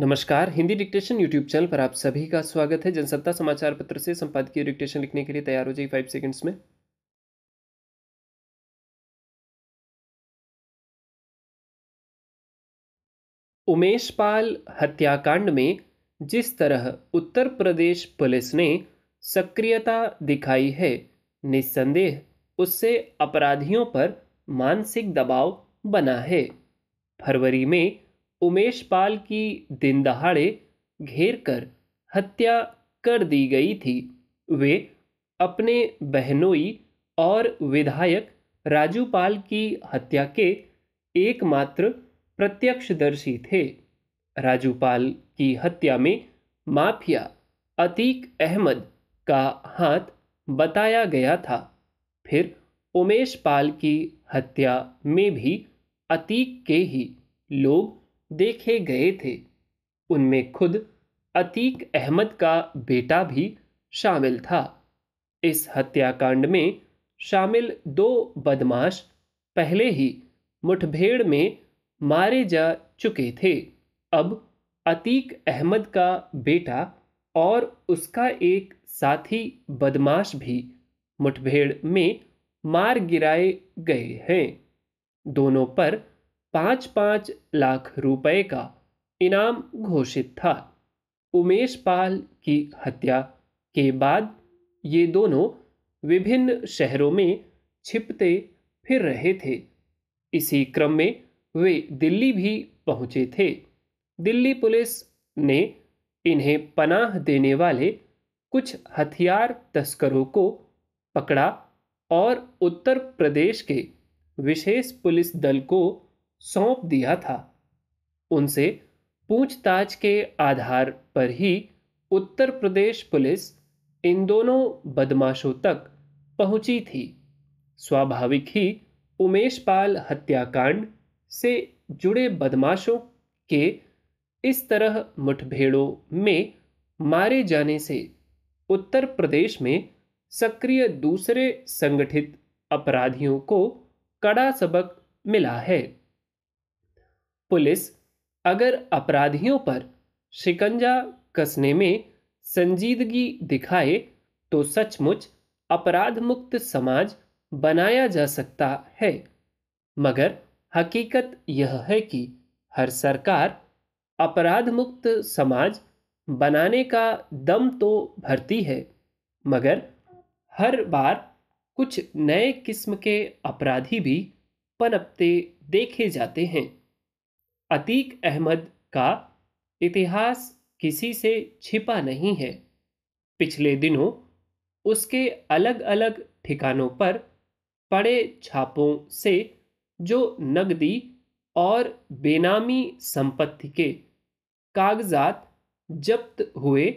नमस्कार Hindi dictation YouTube channel पर आप सभी का स्वागत है जनसत्ता समाचार पत्र से संपादकीय डिक्टेशन लिखने के लिए तैयार हो जाइए फाइव सेकंड्स में उमेश पाल हत्याकांड में जिस तरह उत्तर प्रदेश पुलिस ने सक्रियता दिखाई है निस्संदेह उससे अपराधियों पर मानसिक दबाव बना है फरवरी में उमेश पाल की दिन दहाड़े घेर कर हत्या कर दी गई थी वे अपने बहनोई और विधायक राजू पाल की हत्या के एकमात्र प्रत्यक्षदर्शी थे राजू पाल की हत्या में माफिया अतीक अहमद का हाथ बताया गया था फिर उमेश पाल की हत्या में भी अतीक के ही लोग देखे गए थे उनमें खुद अतीक अहमद का बेटा भी शामिल था इस हत्याकांड में शामिल दो बदमाश पहले ही मुठभेड़ में मारे जा चुके थे अब अतीक अहमद का बेटा और उसका एक साथी बदमाश भी मुठभेड़ में मार गिराए गए हैं दोनों पर पाँच पाँच लाख रुपए का इनाम घोषित था उमेश पाल की हत्या के बाद ये दोनों विभिन्न शहरों में छिपते फिर रहे थे इसी क्रम में वे दिल्ली भी पहुंचे थे दिल्ली पुलिस ने इन्हें पनाह देने वाले कुछ हथियार तस्करों को पकड़ा और उत्तर प्रदेश के विशेष पुलिस दल को सौंप दिया था उनसे पूछताछ के आधार पर ही उत्तर प्रदेश पुलिस इन दोनों बदमाशों तक पहुंची थी स्वाभाविक ही उमेश पाल हत्याकांड से जुड़े बदमाशों के इस तरह मुठभेड़ों में मारे जाने से उत्तर प्रदेश में सक्रिय दूसरे संगठित अपराधियों को कड़ा सबक मिला है पुलिस अगर अपराधियों पर शिकंजा कसने में संजीदगी दिखाए तो सचमुच अपराध मुक्त समाज बनाया जा सकता है मगर हकीकत यह है कि हर सरकार अपराध मुक्त समाज बनाने का दम तो भरती है मगर हर बार कुछ नए किस्म के अपराधी भी पनपते देखे जाते हैं अतीक अहमद का इतिहास किसी से छिपा नहीं है पिछले दिनों उसके अलग अलग ठिकानों पर पड़े छापों से जो नकदी और बेनामी संपत्ति के कागजात जब्त हुए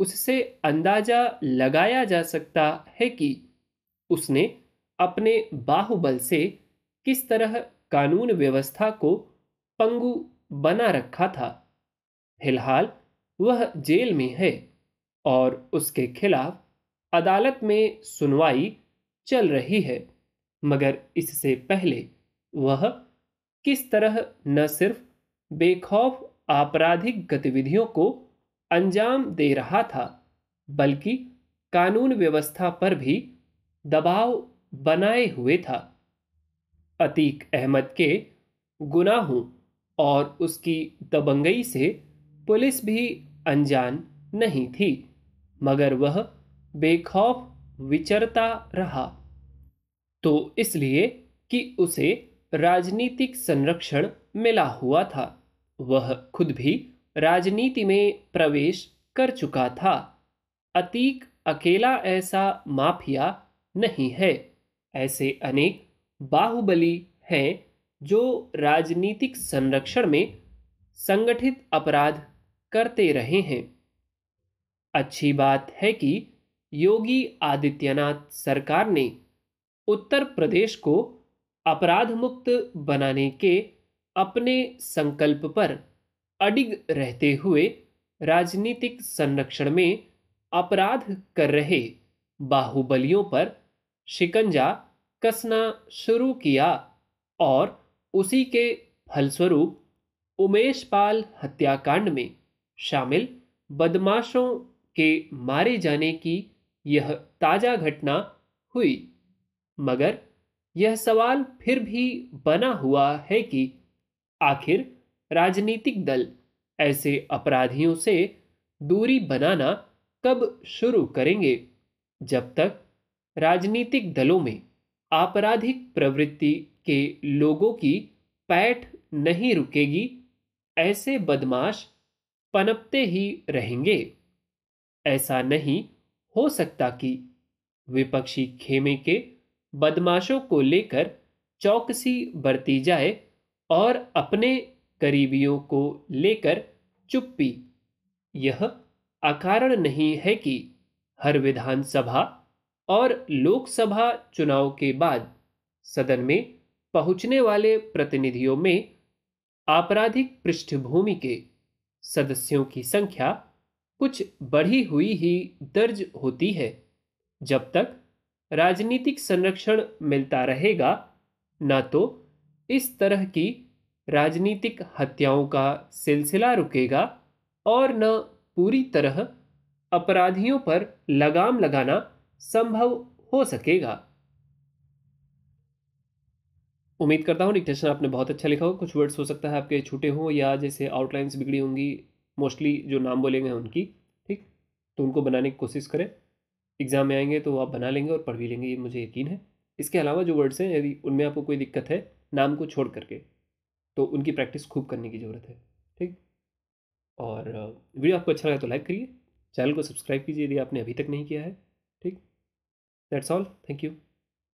उससे अंदाजा लगाया जा सकता है कि उसने अपने बाहुबल से किस तरह कानून व्यवस्था को पंगु बना रखा था फिलहाल वह जेल में है और उसके खिलाफ अदालत में सुनवाई चल रही है मगर इससे पहले वह किस तरह न सिर्फ बेखौफ आपराधिक गतिविधियों को अंजाम दे रहा था बल्कि कानून व्यवस्था पर भी दबाव बनाए हुए था अतीक अहमद के गुनाहों और उसकी दबंगई से पुलिस भी अनजान नहीं थी मगर वह बेखौफ विचरता रहा तो इसलिए कि उसे राजनीतिक संरक्षण मिला हुआ था वह खुद भी राजनीति में प्रवेश कर चुका था अतीक अकेला ऐसा माफिया नहीं है ऐसे अनेक बाहुबली हैं जो राजनीतिक संरक्षण में संगठित अपराध करते रहे हैं अच्छी बात है कि योगी आदित्यनाथ सरकार ने उत्तर प्रदेश को अपराध मुक्त बनाने के अपने संकल्प पर अडिग रहते हुए राजनीतिक संरक्षण में अपराध कर रहे बाहुबलियों पर शिकंजा कसना शुरू किया और उसी के फलस्वरूप उमेश पाल हत्याकांड में शामिल बदमाशों के मारे जाने की यह ताज़ा घटना हुई मगर यह सवाल फिर भी बना हुआ है कि आखिर राजनीतिक दल ऐसे अपराधियों से दूरी बनाना कब शुरू करेंगे जब तक राजनीतिक दलों में आपराधिक प्रवृत्ति के लोगों की पैठ नहीं रुकेगी ऐसे बदमाश पनपते ही रहेंगे ऐसा नहीं हो सकता कि विपक्षी खेमे के बदमाशों को लेकर चौकसी बरती जाए और अपने करीबियों को लेकर चुप्पी यह अकारण नहीं है कि हर विधानसभा और लोकसभा चुनाव के बाद सदन में पहुंचने वाले प्रतिनिधियों में आपराधिक पृष्ठभूमि के सदस्यों की संख्या कुछ बढ़ी हुई ही दर्ज होती है जब तक राजनीतिक संरक्षण मिलता रहेगा न तो इस तरह की राजनीतिक हत्याओं का सिलसिला रुकेगा और न पूरी तरह अपराधियों पर लगाम लगाना संभव हो सकेगा उम्मीद करता हूँ डिक्टेशन आपने बहुत अच्छा लिखा हो कुछ वर्ड्स हो सकता है आपके छूटे हों या जैसे आउटलाइंस बिगड़ी होंगी मोस्टली जो नाम बोलेंगे उनकी ठीक तो उनको बनाने की कोशिश करें एग्ज़ाम में आएंगे तो आप बना लेंगे और पढ़ भी लेंगे ये मुझे यकीन है इसके अलावा जो वर्ड्स हैं यदि उनमें आपको कोई दिक्कत है नाम को छोड़ करके तो उनकी प्रैक्टिस खूब करने की ज़रूरत है ठीक और वीडियो आपको अच्छा लगा तो लाइक करिए चैनल को सब्सक्राइब कीजिए यदि आपने अभी तक नहीं किया है ठीक दैट्स ऑल थैंक यू